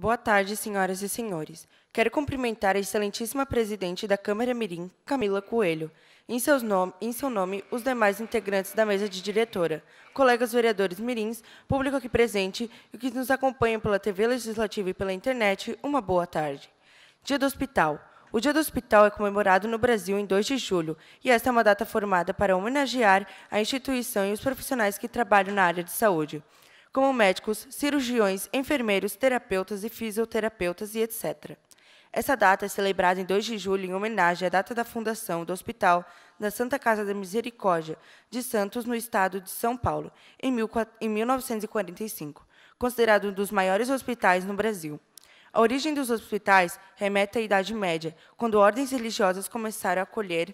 Boa tarde, senhoras e senhores. Quero cumprimentar a excelentíssima presidente da Câmara Mirim, Camila Coelho, em, seus em seu nome, os demais integrantes da mesa de diretora, colegas vereadores mirins, público aqui presente e que nos acompanham pela TV Legislativa e pela internet, uma boa tarde. Dia do Hospital. O Dia do Hospital é comemorado no Brasil em 2 de julho, e esta é uma data formada para homenagear a instituição e os profissionais que trabalham na área de saúde como médicos, cirurgiões, enfermeiros, terapeutas e fisioterapeutas e etc. Essa data é celebrada em 2 de julho em homenagem à data da fundação do Hospital da Santa Casa da Misericórdia de Santos, no estado de São Paulo, em 1945, considerado um dos maiores hospitais no Brasil. A origem dos hospitais remete à Idade Média, quando ordens religiosas começaram a acolher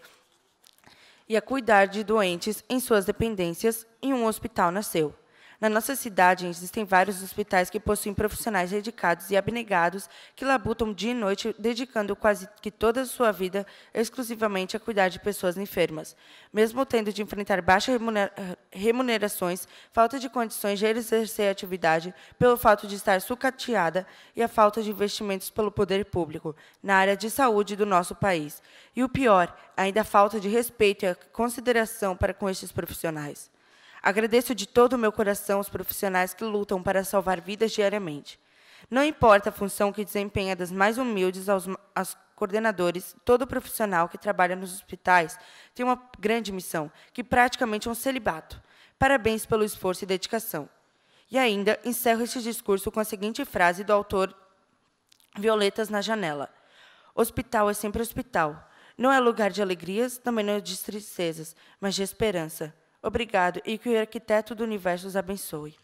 e a cuidar de doentes em suas dependências, e um hospital nasceu. Na nossa cidade, existem vários hospitais que possuem profissionais dedicados e abnegados que labutam dia e noite, dedicando quase que toda a sua vida exclusivamente a cuidar de pessoas enfermas. Mesmo tendo de enfrentar baixas eh, remunerações, falta de condições de exercer a atividade pelo fato de estar sucateada e a falta de investimentos pelo poder público na área de saúde do nosso país. E o pior, ainda a falta de respeito e a consideração para com estes profissionais. Agradeço de todo o meu coração os profissionais que lutam para salvar vidas diariamente. Não importa a função que desempenha das mais humildes aos, aos coordenadores, todo profissional que trabalha nos hospitais tem uma grande missão, que praticamente é um celibato. Parabéns pelo esforço e dedicação. E ainda encerro este discurso com a seguinte frase do autor Violetas na Janela: Hospital é sempre hospital. Não é lugar de alegrias, também não é de tristezas, mas de esperança. Obrigado e que o arquiteto do universo os abençoe.